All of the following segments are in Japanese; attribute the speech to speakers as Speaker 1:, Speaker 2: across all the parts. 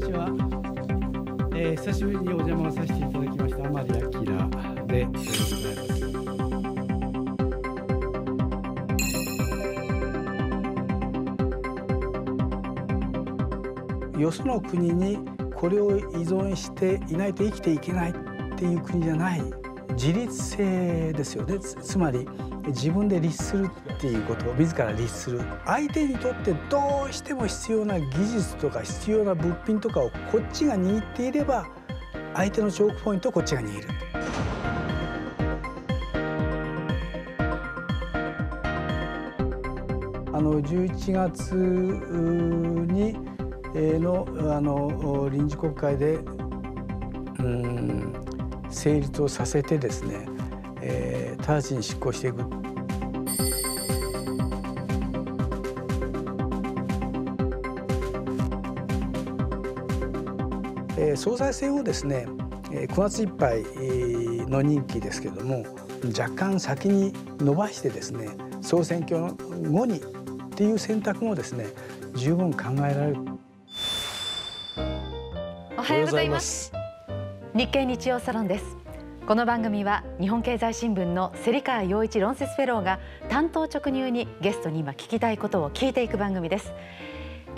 Speaker 1: 私は、えー、久しぶりにお邪魔させていただきました天利明でございます。よその国にこれを依存していないと生きていけないっていう国じゃない自立性ですよねつまり自分で律するっていうことを自ら律する相手にとってどうしても必要な技術とか必要な物品とかをこっちが握っていれば相手のチョークポイントをこっちが握る。あの11月にのあの臨時国会でうん成立をさせてですね、えー、直ちに執行していく総裁選をですね9月いっぱいの任期ですけれども若干先に伸ばしてですね総選挙後にっていう選択もですね十分考えられる
Speaker 2: おはようございます日経日曜サロンですこの番組は日本経済新聞の芹川陽一論説フェローが担当直入にゲストに今聞きたいことを聞いていく番組です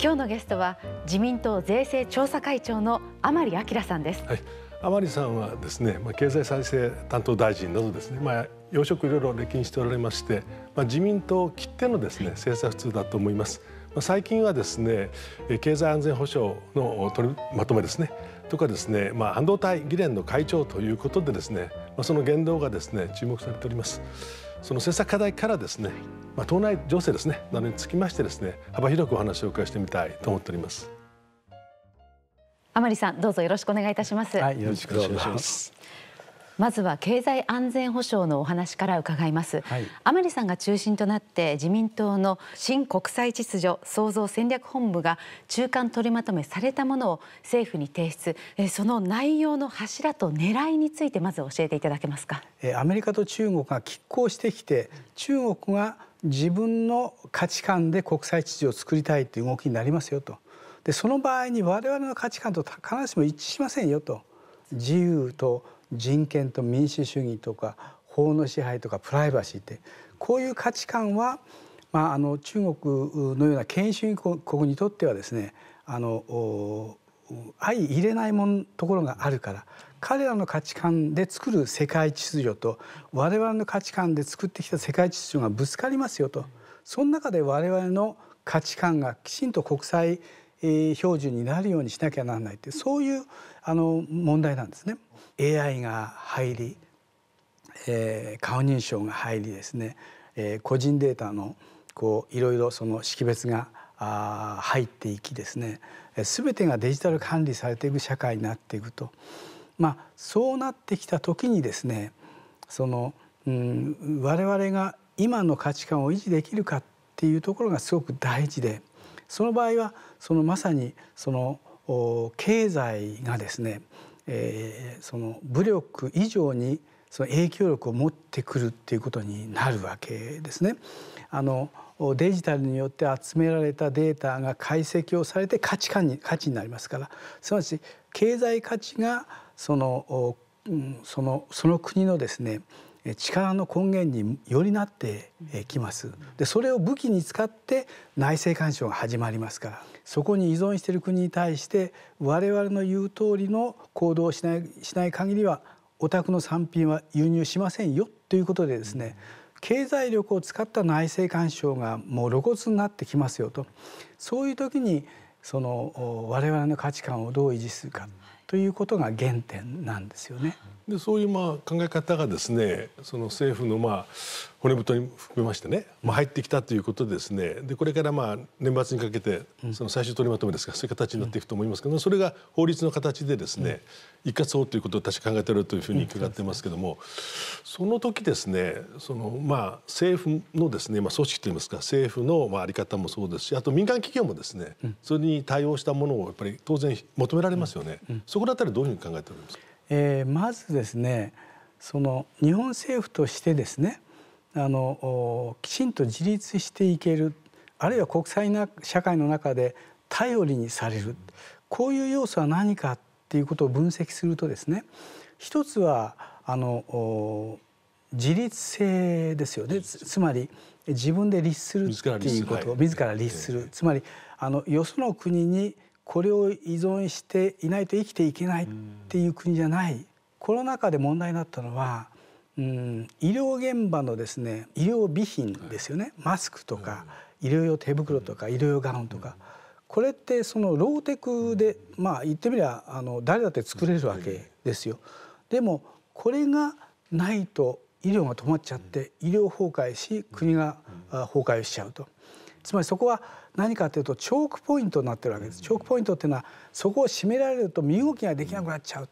Speaker 2: 今日のゲストは自民党税制調査会長の甘利明さんです、は
Speaker 3: い、甘利さんはですね、まあ、経済再生担当大臣などですね、まあ、要職いろいろ歴任しておられまして、まあ、自民党切ってのですね、政策通だと思います、まあ、最近はですね経済安全保障の取りまとめですねとかですね、まあ、半導体議連の会長ということでですね、まあ、その言動がですね注目されております。その政策課題からですね、まあ、党内情勢ですねなどにつきましてですね幅広くお話を伺いしてみたいと思っております
Speaker 2: 天利さんどうぞよろしくお願いいたしますはいよろしくお願いしますまずは経済安全保障のお話から伺います、はい、甘利さんが中心となって自民党の新国際秩序創造戦略本部が中間取りまとめされたものを政府に提出その内容の柱と狙いについてまず教えていただけますか
Speaker 1: アメリカと中国が拮抗してきて中国が自分の価値観で国際秩序を作りたいという動きになりますよとでその場合に我々の価値観と必ずしも一致しませんよと自由と人権と民主主義とか法の支配とかプライバシーってこういう価値観は、まあ、あの中国のような権威主義国にとってはですねあの相入れないもんところがあるから彼らの価値観で作る世界秩序と我々の価値観で作ってきた世界秩序がぶつかりますよとその中で我々の価値観がきちんと国際標準になるようにしなきゃならないってそういうあの問題なんですね。AI が入り、えー、顔認証が入りですね、えー、個人データのこういろいろその識別があ入っていきですね全てがデジタル管理されていく社会になっていくと、まあ、そうなってきた時にですねその、うん、我々が今の価値観を維持できるかっていうところがすごく大事でその場合はそのまさにその経済がですねえその武力以上にその影響力を持ってくるっていうことになるわけですね。あのデジタルによって集められたデータが解析をされて価値観に価値になりますからすなわち経済価値がその,、うん、そのその国のですね力の根源によりなってきますでそれを武器に使って内政干渉が始まりますからそこに依存している国に対して我々の言うとおりの行動をしないしない限りはお宅の産品は輸入しませんよということでですね、経済力を使った内政干渉がもう露骨になってきますよとそういう時にその我々の価値観をどう維持するかということが原
Speaker 3: 点なんですよね。でそういうまあ考え方がですねその政府のまあ骨太に含めましてね、まあ、入ってきたということでですねでこれからまあ年末にかけてその最終取りまとめですがそういう形になっていくと思いますけどそれが法律の形でですね一括法ということを確か考えてるというふうに伺ってますけどもその時ですねそのまあ政府のですね、まあ、組織といいますか政府のまああり方もそうですしあと民間企業もですねそれに対応したものをやっぱり当然求められますよね。そこだったらどういうふうに考えておりますか、えー、まずですねその
Speaker 1: 日本政府としてですねあのきちんと自立していけるあるいは国際な社会の中で頼りにされるこういう要素は何かっていうことを分析するとですね一つはあの自立性ですよねつまり自分で律するっていうことを自ら律する、つまりあのよその国にこれを依存していないと生きていけないっていう国じゃないコロナ禍で問題になったのは医療現場のですね医療備品ですよねマスクとか医療用手袋とか医療用ガウンとかこれってそのローテクでまあ言ってみりゃあの誰だって作れるわけですよ。でもこれがないと医療が止まっちゃって医療崩壊し国が崩壊しちゃうと。つまりそこは何かというとチョークポイントになってるわけです。チョークポイントっていうのはそこを締められると身動きができなくなっちゃうっ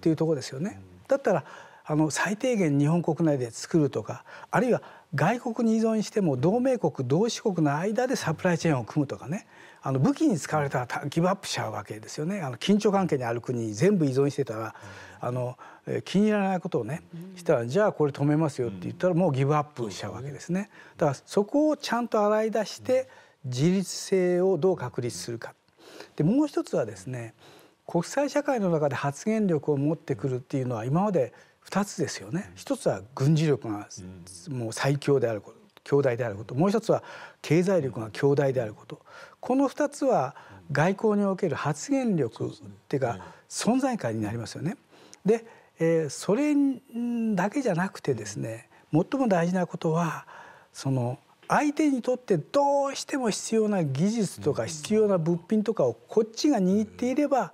Speaker 1: ていうところですよね。だったらあの最低限日本国内で作るとかあるいは外国に依存しても同盟国同志国の間でサプライチェーンを組むとかねあの武器に使われたらギブアップしちゃうわけですよねあの緊張関係にある国に全部依存してたら、あの気に入らないことをねしたらじゃあこれ止めますよって言ったらもうギブアップしちゃうわけですね。だからそこをちゃんと洗い出して自立性をどう確立するか。でもう一つはですね国際社会の中で発言力を持ってくるっていうのは今まで二つですよね一つは軍事力がもう最強であること強大であることもう一つは経済力が強大であることこの2つは外交における発言力っていうか存在感になりますよね。で、えー、それだけじゃなくてですね最も大事なことはその相手にとってどうしても必要な技術とか必要な物品とかをこっちが握っていれば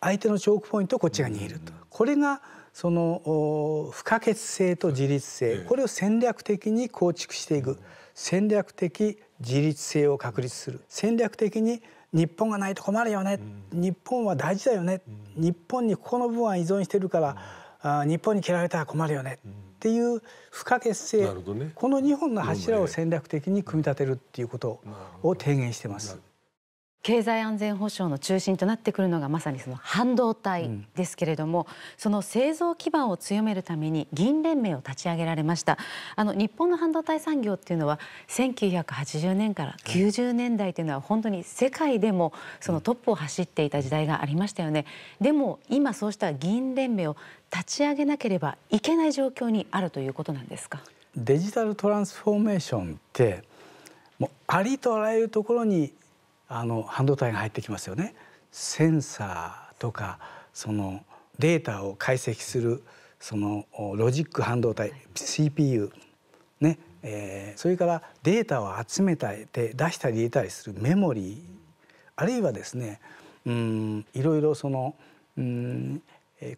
Speaker 1: 相手のチョークポイントをこっちが握ると。これがその不可欠性と自律性これを戦略的に構築していく戦略的自律性を確立する戦略的に日本がないと困るよね、日本は大事だよね、日本にここの部分は依存してるから、あ日本に嫌われたら困るよね、っていう不可欠性、この2本の柱を戦略的に組み立てるっていうことを提言してます。
Speaker 2: 経済安全保障の中心となってくるのがまさにその半導体ですけれども、うん、その製造基盤を強めるために銀連盟を立ち上げられましたあの日本の半導体産業っていうのは1980年から90年代というのは本当に世界でもそのトップを走っていた時代がありましたよね、うん、でも今そうした銀連盟を立ち上げなければいけない状況にあるということなんですか
Speaker 1: デジタルトランスフォーメーションってもうありとあらゆるところにあの半導体が入ってきますよね。センサーとかそのデータを解析するそのロジック半導体 CPU ね、えー、それからデータを集めたり出したり入れたりするメモリーあるいはですねうんいろいろそのうん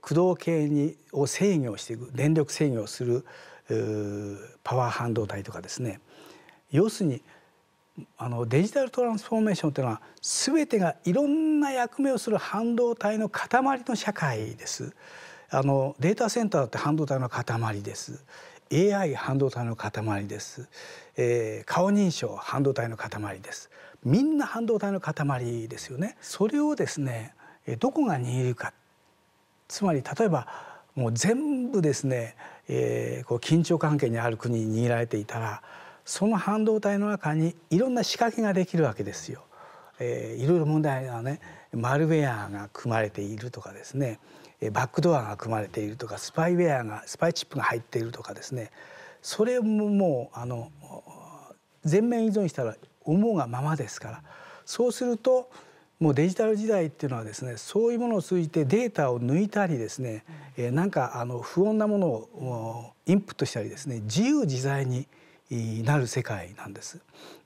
Speaker 1: 駆動系にを制御していく電力制御をするパワー半導体とかですね要するにあのデジタルトランスフォーメーションというのは全てがいろんな役目をする半導体の塊の社会です。あのデータセンターって半導体の塊です。AI 半導体の塊です、えー、顔認証半導体の塊ですみんな半導体の塊ですよねそれをですねどこが握るかつまり例えばもう全部ですね、えー、こう緊張関係にある国に握られていたらその半導体の中にいろんな仕掛けができるわけですよ。えー、いろいろ問題がねマルウェアが組まれているとかですねバックドアが組まれているとかスパイウェアがスパイチップが入っているとかですねそれももうあの全面依存したら思うがままですからそうするともうデジタル時代っていうのはですねそういうものを通じてデータを抜いたりですね、えー、なんかあの不穏なものをインプットしたりですね自由自在になる世界なんです。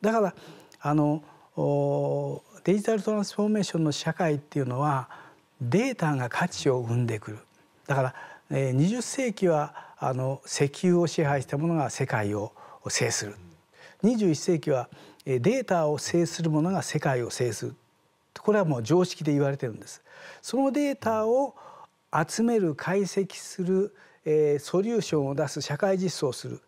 Speaker 1: だからあのデジタルトランスフォーメーションの社会っていうのはデータが価値を生んでくる。だから20世紀はあの石油を支配したものが世界を制する。21世紀はデータを制するものが世界を制する。これはもう常識で言われてるんです。そのデータを集める解析する、えー、ソリューションを出す社会実装する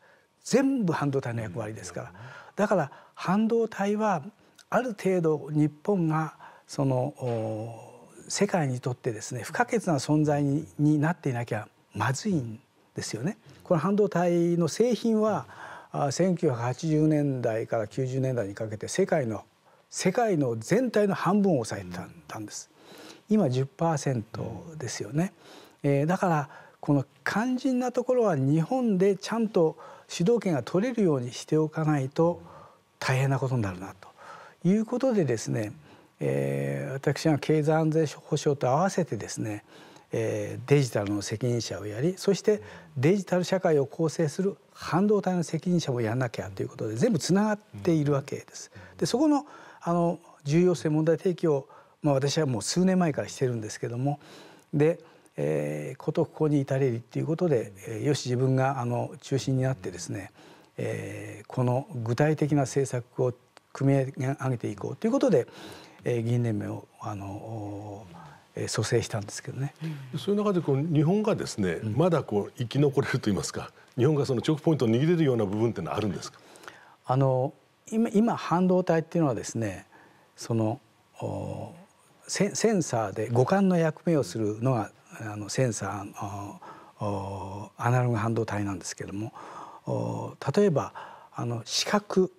Speaker 1: 全部半導体の役割ですからだから半導体はある程度日本がその世界にとってですね不可欠な存在になっていなきゃまずいんですよね。この半導体の製品は1980年代から90年代にかけて世界の世界の全体の半分を抑えてたんです。今10%ですよね、えー、だからこの肝心なところは日本でちゃんと主導権が取れるようにしておかないと大変なことになるなということでですね、えー、私は経済安全保障と合わせてですね、えー、デジタルの責任者をやりそしてデジタル社会を構成する半導体の責任者もやんなきゃということで全部つながっているわけです。でそこのあの重要性問題提起を、まあ、私はもう数年前からしてるんですけどもでえー、ことここに至れりっていうことで、えー、よし自分があの中心になってですね、えー、この具体的な政策を組み上げていこうということで、えー、議員連盟をあの蘇
Speaker 3: 生したんですけどね。そういう中でこう日本がですね、うん、まだこう生き残れると言いますか日本がそのチョクポイントを握れるような部分ってのはあるんですかあの今今半導
Speaker 1: 体っていうのはですねそのセンサーで五感の役目をするのがあのセンサーアナログ半導体なんですけども例えばあの視覚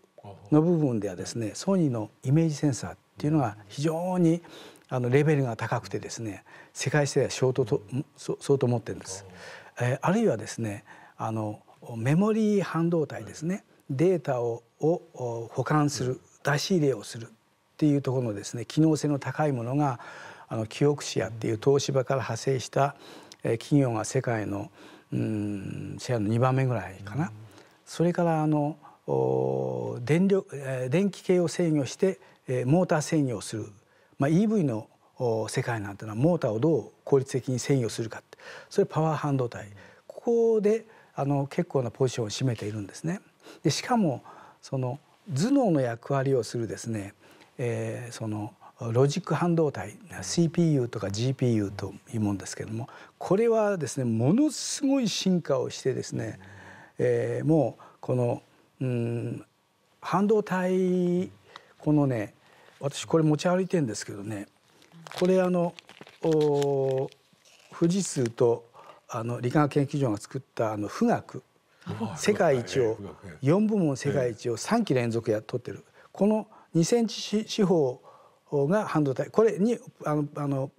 Speaker 1: の部分ではですねソニーのイメージセンサーっていうのが非常にあのレベルが高くてですね世界性は相当と相当持ってるんです。あるいはですねあのメモリー半導体ですねデータをを保管する出し入れをするっていうところのですね機能性の高いものがあのキオクシアっていう東芝から派生した企業が世界の、うん、シェアの2番目ぐらいかな。それからあの電力電気系を制御してモーター制御をする、まあ、EV の世界なんてのはモーターをどう効率的に制御するかってそれパワー半導体ここであの結構なポジションを占めているんですね。でしかもその頭脳の役割をするですね、えー、そのロジック半導体 CPU とか GPU というもんですけどもこれはですねものすごい進化をしてですね、えもうこの、うん、半導体このね私これ持ち歩いてんですけどねこれあの富士通とあの理化学研究所が作ったあの富岳世界一を4部門世界一を3期連続やっとってるこの2センチ四方が半導体これにあのあの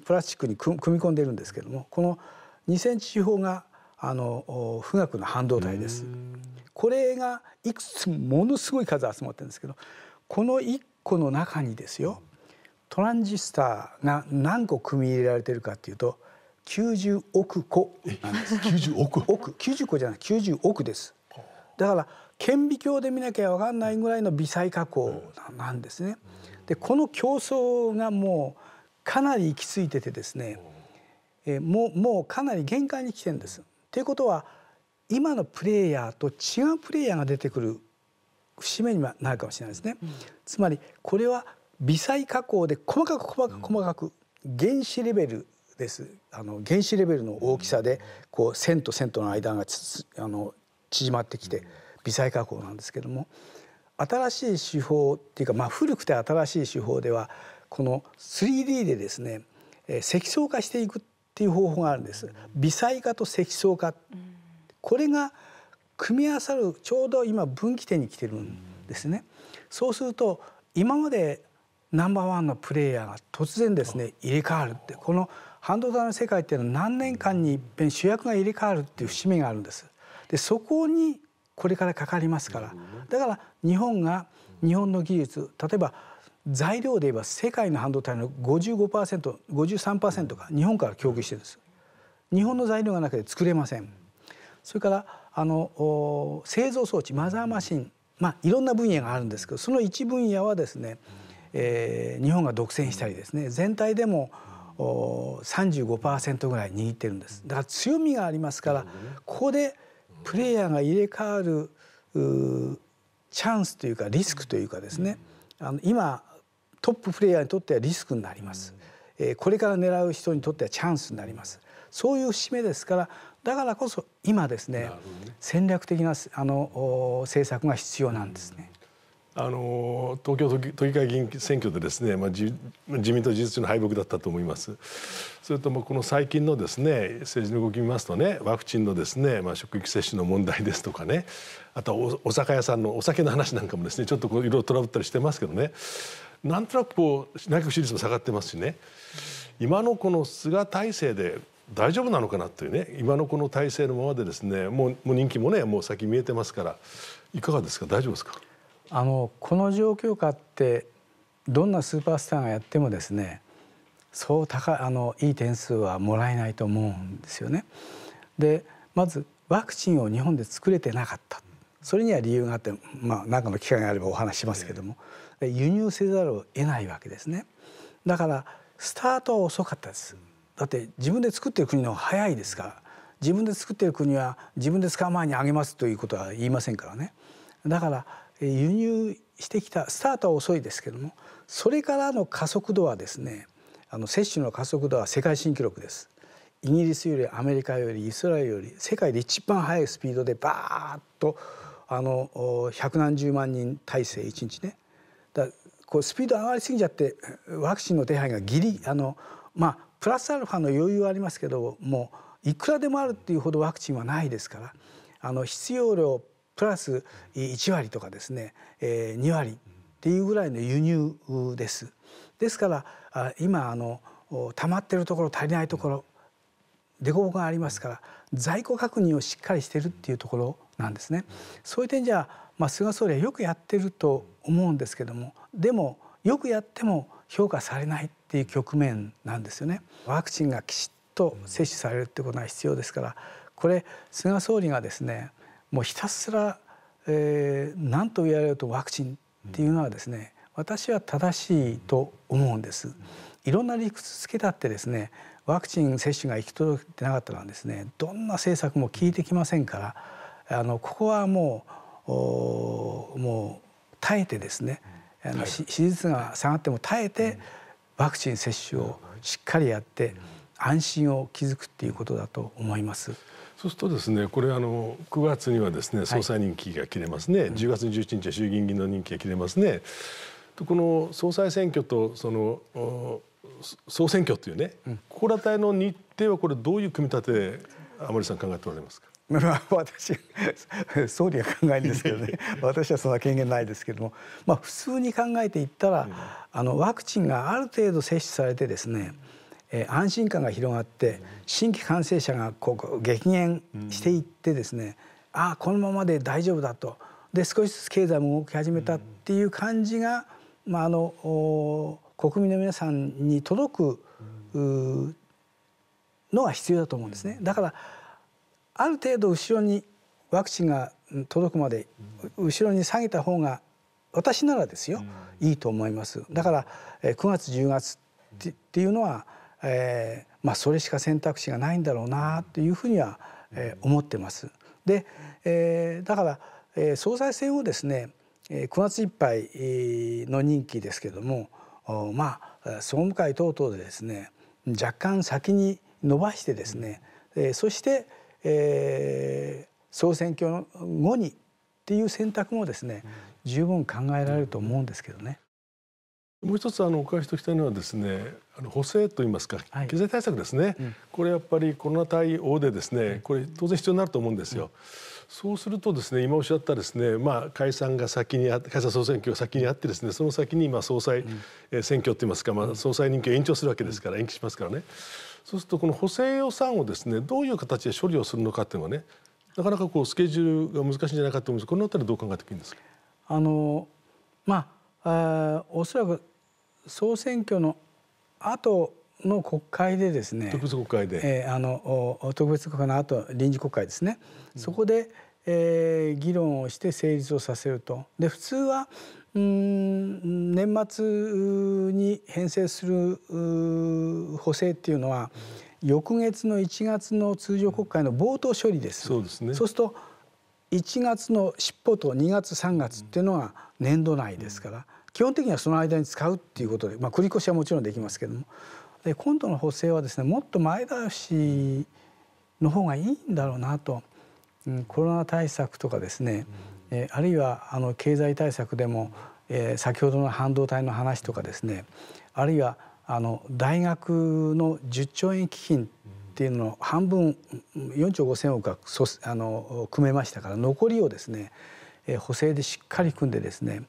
Speaker 1: プラスチックに組み込んでいるんですけどもこの2センチ四方があの富岳の半導体です。これがいくつものすごい数集まってるんですけどこの1個の中にですよトランジスターが何個組み入れられてるかっていうと90億個なんです。90億億90個じゃない90億です。だから顕微鏡で見なきゃ分かんないぐらいの微細加工なんですね。うんでこの競争がもうかなり行き着いててですね、えもうもうかなり限界に来てるんです。ということは今のプレイヤーと違うプレイヤーが出てくる節目にはなるかもしれないですね。うん、つまりこれは微細加工で細かく細かく細かく原子レベルですあの原子レベルの大きさでこう線と線との間があの縮まってきて微細加工なんですけども新しい手法っていうか、まあ、古くて新しい手法ではこの 3D でですね、えー、積層化していくっていう方法があるんです。微細化と積層化、これが組み合わさるちょうど今分岐点に来てるんですね。そうすると今までナンバーワンのプレイヤーが突然ですね入れ替わるってこの半導体の世界っていうのは何年間に一遍主役が入れ替わるっていう節目があるんです。でそこにこれからかかりますからだから日本が日本の技術例えば材料で言えば世界の半導体の 55%53% が日本から供給してるんです日本の材料がなくて作れませんそれからあの製造装置マザーマシンまあいろんな分野があるんですけどその一分野はですね、えー、日本が独占したりですね全体でもおー35%ぐらい握ってるんですだから強みがありますからここでプレイヤーが入れ替わるチャンスというかリスクというかですねあの今トッププレイヤーにとってはリスクになります、えこれから狙う人にとってはチャンスになりますそういう節目ですからだからこそ今ですね戦略的なあの政策が必要なんですね。
Speaker 3: あの東京都議会議員選挙でですね、まあ、自民党事実上の敗北だったと思いますそれともこの最近のですね政治の動き見ますとねワクチンのですね、まあ、職域接種の問題ですとかねあとはお酒屋さんのお酒の話なんかもですねちょっといろいろトラブったりしてますけどねなんとなくこう内閣支持率も下がってますしね今のこの菅体制で大丈夫なのかなというね今のこの体制のままでですねもうもう人気もねもう先見えてますからいかがですか大丈夫ですかあのこの状
Speaker 1: 況下ってどんなスーパースターがやってもですねそう高いあのいい点数はもらえないと思うんですよね。でまずワクチンを日本で作れてなかったそれには理由があってまあ何かの機会があればお話しますけども、えー、輸入せざるを得ないわけですね。だからスタートは遅かったです。だって自分で作ってる国の方が早いですから自分で作ってる国は自分で使う前にあげますということは言いませんからね。だから輸入してきたスタートは遅いですけどもそれからの加速度はですねあの接種の加速度は世界新記録です。イギリスよりアメリカよりイスラエルより世界で一番速いスピードでバーッとあの百何十万人体制1日ねだこうスピード上がりすぎちゃってワクチンの手配がギリあのまあプラスアルファの余裕はありますけどもういくらでもあるっていうほどワクチンはないですからあの必要量プラス1割とかですね、え2割っていうぐらいの輸入です。ですから今あの溜まってるところ足りないところ凸凹がありますから在庫確認をしっかりしてるっていうところなんですね。そういう点じゃまあ、菅総理はよくやってると思うんですけどもでもよくやっても評価されないっていう局面なんですよね。ワクチンがきちっと接種されるってことが必要ですからこれ菅総理がですねもうひたすら、えー、何と言われるとワクチンっていうのはですね、私は正しいと思うんです。いろんな理屈つけたってですねワクチン接種が行き届いてなかったらですねどんな政策も効いてきませんからあのここはもうもう耐えてですね、あの、は支持率が下がっても耐えて、ワクチン接種をしっかりやって
Speaker 3: 安心を築くっていうことだと思います。そうするとですねこれあの9月にはですね総裁任期が切れますね、はい、10月11日は衆議院議員の任期が切れますね。とこの総裁選挙とその総選挙というね、うん、ここら辺の日程はこれどういう組み立て甘利さん考えておられますか 私総理は考えるんですけどね
Speaker 1: 私はそんな権限ないですけども、まあ、普通に考えていったら、うん、あのワクチンがある程度接種されてですね、うんえ安心感が広がって新規感染者がこう激減していってですね、ああこのままで大丈夫だとで少しずつ経済も動き始めたっていう感じが、まあ、あの国民の皆さんに届くのが必要だと思うんですね。だからある程度後ろにワクチンが届くまで後ろに下げた方が私ならですよ、いいと思いますだから9月10月っていうのはえー、まあ、それしか選択肢がないんだろうなというふうには、えー、思ってます。で、えー、だから、えー、総裁選をですね、え9月いっぱいの任期ですけどもまあ総務会等々でですね若干先に伸ばしてですね、えー、そして、えー、総
Speaker 3: 選挙後にっていう選択もです
Speaker 1: ね、十分考えられると思うんですけどね。
Speaker 3: もう一つあのお伺いしておきたいのはですね補正といいますか、はい、経済対策ですね、うん、これやっぱりコロナ対応でですねこれ当然必要になると思うんですよ。うん、そうするとですね今おっしゃったですね、まあ、解散が先にあ解散総選挙が先にあってですねその先に今総裁、うん、選挙といいますか、まあ、総裁任期を延長するわけですから、延期しますからねそうするとこの補正予算をですねどういう形で処理をするのかっていうのはねなかなかこうスケジュールが難しいんじゃないかと思うんですこの辺りどう考えていいんですかあのま
Speaker 1: あおそらく総選挙の後の国会でですね特別国会で、えー、あの特別国会の後臨時国会ですね、うん、そこで、えー、議論をして成立をさせると。で普通は
Speaker 2: うん
Speaker 1: 年末に編成する補正っていうのは、うん、翌月の1月の通常国会の冒頭処理です。そうですねそうすると1月の尻尾と2月3月っていうのは年度内ですから。うん基本的にはその間に使うっていうことで、まあ、繰り越しはもちろんできますけどもで今度の補正はですねもっと前倒しの方がいいんだろうなと、うん、コロナ対策とかですね、うん、えー、あるいはあの経済対策でも、えー、先ほどの半導体の話とかですねあるいはあの大学の10兆円基金っていうのの半分4兆5,000億はあの組めましたから残りをですね、えー、補正でしっかり組んでですね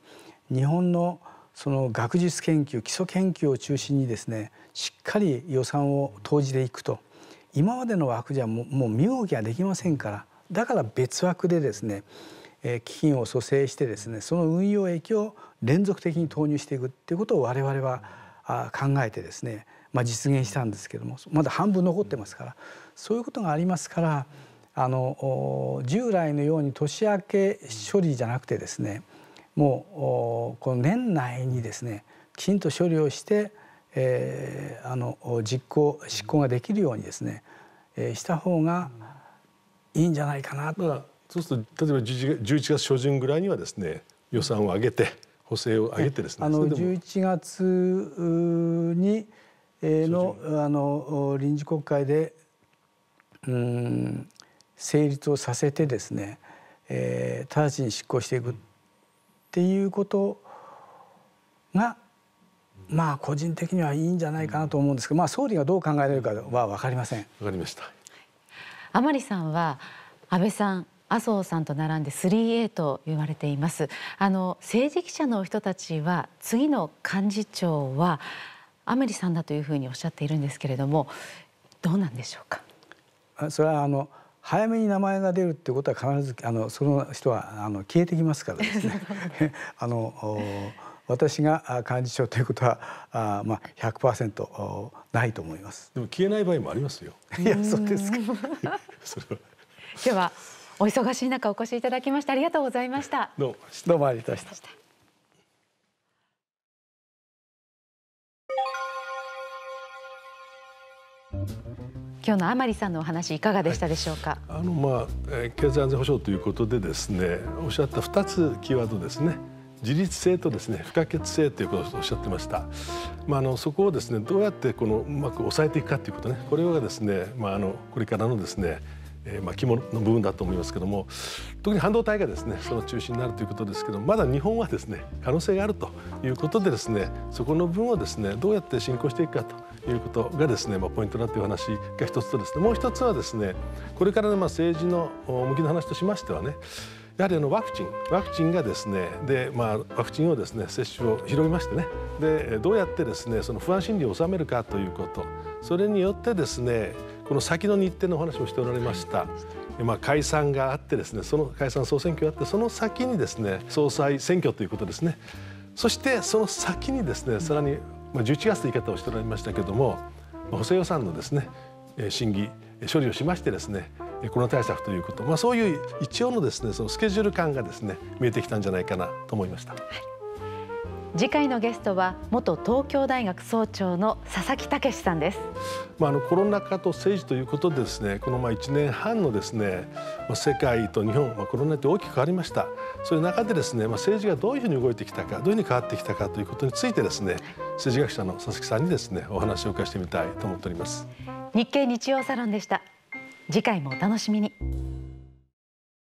Speaker 1: 日本のその学術研究基礎研究を中心にですねしっかり予算を投じていくと今までの枠じゃもう身動きができませんからだから別枠でですね基金を蘇生してですねその運用益を連続的に投入していくっていうことを我々は考えてですね、まあ、実現したんですけどもまだ半分残ってますからそういうことがありますからあの従来のように年明け処理じゃなくてですねもうこの年内にですねきちんと処理をして、えー、あの実行
Speaker 3: 執行ができるようにですね、えー、した方がいいんじゃないかなと。まあ、そうすると例えば11月初旬ぐらいにはですね予算を上げて補正を上げてですね。あの
Speaker 1: 11月にのあの臨時国会でうん成立をさせてですね、えー、直ちに執行していくっていうことがまあ個人的にはいいんじゃないかなと思うんですけど、まあ、総理がどう考えられるかは分かりません。わかりました
Speaker 2: 天利さんは安倍さん麻生さんと並んで 3A と言われていますあの政治記者の人たちは次の幹事長は天利さんだというふうにおっしゃっているんですけれどもどうなんでしょう
Speaker 1: かそれはあの早めに名前が出るってことは必ずあのその人はあの消えてきますからですね。あの私が幹事長ということはあまあ100%ないと思います。でも
Speaker 3: 消えない場合もありますよ。いやそうですか。それは。
Speaker 2: 今日はお忙しい中お越しいただきましてありがとうございました。
Speaker 3: どうもどうもありがとうございました。
Speaker 2: 今日の甘利さんのお話いかがでしたでしょうか、
Speaker 3: はい、あのまあ、えー、経済安全保障ということでですねおっしゃった二つキーワードですね自立性とですね不可欠性ということをおっしゃってました、まあ、あのそこをですねどうやってこのうまく抑えていくかということねこれはですね、まあ、あのこれからのですねえー、まあ、肝の部分だと思いますけども特に半導体がですねその中心になるということですけどまだ日本はですね可能性があるということでですねそこの分をですねどうやって進行していくかということがですね、まあ、ポイントだという話が一つとですねもう一つはですねこれからのまあ政治の向きの話としましてはねやはりあのワクチンワクチンがですねで、まあ、ワクチンをですね接種を広げましてねでどうやってですねその不安心理を収めるかということそれによってですねこの先の日程のお話をしておられました。まあ、解散があってですねその解散総選挙があってその先にですね総裁選挙ということですねそしてその先にですねさらに、まあ、11月という言い方をしておられましたけれども補正予算のですね審議処理をしましてですねコロナ対策ということ、まあ、そういう一応のですねそのスケジュール感がですね見えてきたんじゃないかなと思いました。はい
Speaker 2: 次回のゲストは元東京大学総長の佐々木武さんです。
Speaker 3: まああのコロナ禍と政治ということでですね、このまあ一年半のですね、世界と日本、まあコロナって大きく変わりました。そういう中でですね、まあ政治がどういうふうに動いてきたか、どういうふうに変わってきたかということについてですね、政治学者の佐々木さんにですね、お話を伺いしてみたいと思っております。
Speaker 2: 日経日曜サロンでした。次回もお楽しみに。